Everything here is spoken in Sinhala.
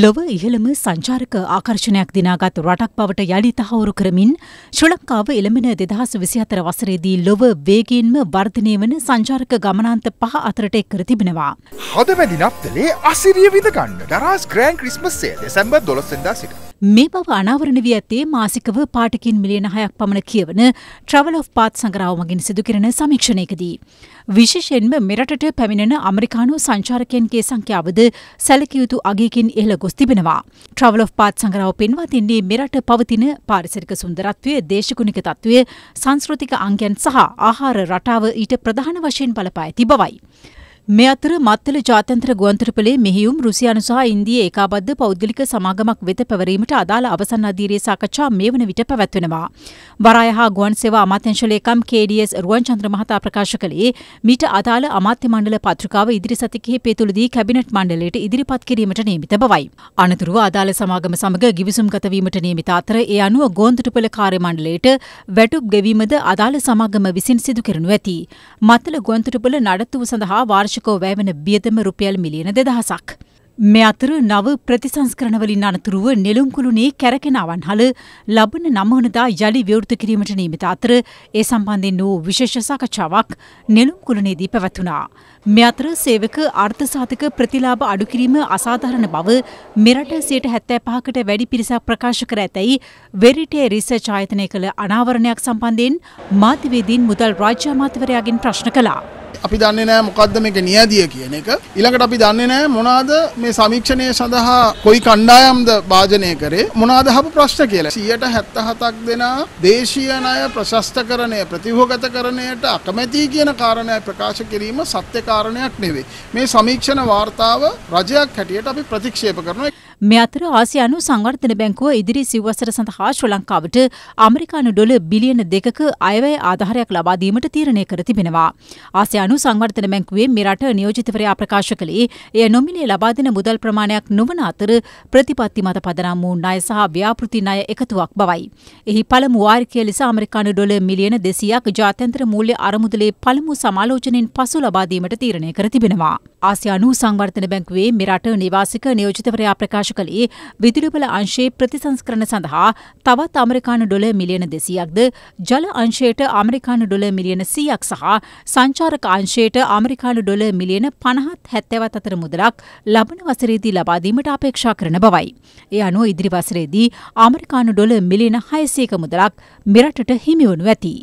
ලොව ඉහළම සංචාරක ආකර්ෂණයක් දිනාගත් රටක් බවට යළි තහවුරු කරමින් ශ්‍රී ලංකාව එළඹෙන දෙදහස් විසි අතර වසරේදී ලොව වේගයෙන්ම වර්ධනය වන සංචාරක ගමනාන්ත පහ අතරට එක් කර තිබෙනවා. හදවැදි නත්තලේ අසිරිය විඳගන්න ඩරාස් ග්‍රෑන් ක්‍රිස්මස් සේ දෙසැම්බර් 12 වෙනිදා සිට මේ බව අනාවරණ වී ඇත්තේ මාසිකව පාටකින් මිලියන හයක් පමණ කියවන ට්‍රවල් ඔෆ් පාත් සංගරාව මගින් සිදුකරන සමීක්ෂණයකදී. විශේෂෙන්ම මෙරටට පැමිණෙන අමරිකානු සංචාරකයන්ගේ සංඛ්‍යාවද සැලකයුතු අගේකින් එහළ ගොස් තිබෙනවා. ට්‍රවල් ඔෆ් පාත් සංගරාව පෙන්වා තින්නේ මෙරට පවතින පාරිසරික සුන්දරත්වය දේශකුණික තත්ත්වය සංස්කෘතික අංගයන් සහ ආහාර රටාව ඊට ප්‍රධාන වශයෙන් බලපා ඇති බවයි. මේ අතර මත්තල ජාත්‍යන්තර ගුවන්තොටුපලේ මෙහියුම් රුසියානු සහ ඉන්දියේ ඒකාබද්ධ පෞද්ගලික සමාගමක් වෙත පැවරීමට අදාළ අවසන් අධීරයේ සාකච්ඡා මේ වන විට පැවැත්වෙනවා. වරාය හා ගුවන් සේවා අමාත්‍යංශ ලේකම් KDS රුවන්චන්ද්‍ර මහතා ප්‍රකාශ කළේ මීට අදාළ අමාත්‍ය මණ්ඩල පත්‍රිකාව ඉදිරි සති කිහිපය තුළදී කැබිනට් මණ්ඩලයට ඉදිරිපත් කිරීමට නියමිත බවයි. අනතුරුව අදාළ සමාගම සමග ගිවිසුම්ගත වීමට නියමිත අතර ඒ අනුව ගුවන්තොටුපල කාර්ය මණ්ඩලයට වැටුප් ගෙවීමද අදාළ සමාගම විසින් සිදු කරනු ඇති. මත්තල ගුවන්තොටුපල නඩත්තුව සඳහා වාර්ෂ වාර්ෂිකෝ වැෑවන බියදම රුපියල් මිලියන දෙදහසක්. මෙ අතර නව ප්‍රතිසංස්කරණවලින් අනතුරුව නෙළුම්කුළුණේ කැරකෙනවන් හල ලබන නමහනදා යළි විවෘත කිරීමට නීමත අතර ඒ සම්බන්ධෙන් වූ විශේෂසාකච්ඡාවක් නෙළුම්කුළුණේදී පැවැත්වනා. මෙ අතර සේවක අර්ථසාධක ප්‍රතිලාභ අඩුකිරීම අසාධාරණ බව මෙරට සයට හැත්තෑ පහකට වැඩි පිරිසක් ප්‍රකාශ කර ඇතැයි වෙරිටේ රිසර්ච් ආයතනය කළ අනාවරණයක් සම්බන්ධයෙන් මාධ්‍යවේදීන් මුදල් රාජ්‍යාමාත්‍යවරයාගෙන් ප්‍රශ්න කලා. අපි දන්නේ නෑ මොකද්ද මේක නියදිය කියන එක. ඊළඟට අපි දන්නේ නෑ මොනවාද මේ සමීක්ෂණය සඳහා කොයි කණ්ඩායම්ද භාජනය කරේ මොනවාද අහපු ප්‍රශ්න කියලා. 177ක් දෙනා දේශීය ණය ප්‍රශස්තකරණය ප්‍රතිවගත කරණයට අකමැති කියන කාරණය ප්‍රකාශ කිරීම සත්‍ය කාරණයක් නෙවෙයි. මේ සමීක්ෂණ වාර්තාව රජයක් හැටියට අපි ප්‍රතික්ෂේප කරනවා. මේ අතර ආසියානු සංවර්ධන බැංකුව ඉදිරි සිව්වසර සඳහා ශ්‍රී ලංකාවට ආමරිකානු ඩොලර් බිලියන දෙකක අයවැය ආධාරයක් ලබා දීමට තීරණය කර තිබෙනවා. ආසියානු අනු සංවර්ධන බැංකුවේ මෙරට නියෝජිතවරයා ප්‍රකාශ කළේ එය නොමිලේ ලබාදෙන මුදල් ප්‍රමාණයක් නොවන අතර ප්‍රතිපත්ති මත පදනම් වූ ණය සහ ව්‍යාපෘති ණය එකතුවක් බවයි. එහි පළමු වාර්ෂිකය ලෙස ඇමරිකානු ඩොලර් මිලියන 200ක් ජාත්‍යන්තර මූල්‍ය අරමුදලේ පළමු සමාලෝචනෙන් පසු ලබා දීමට තීරණය කර තිබෙනවා. ආසියානු සංවර්ධන බැංකුවේ මෙරට නිවාසික නියෝජිතවරයා ප්‍රකාශ කළේ විදුලි බල අංශයේ ප්‍රතිසංස්කරණ සඳහා තවත් ඇමරිකානු ඩොලර් මිලියන 200ක්ද ජල අංශයට ඇමරිකානු ඩොලර් මිලියන 100ක් සහ සංචාරක අංශයට අමරිකානු ඩොල මිලියන පණහත් හැත්තැවත් අතර මුදලක් ලබන වසරේදී ලබාදීමට අපේක්ෂා කරන බවයි. ඒ අනුව ඉදිරි වසරේදී අමරිකානු ඩොල මිලියන හයසේක මුදලක් මෙරටට හිමිවනු ඇති.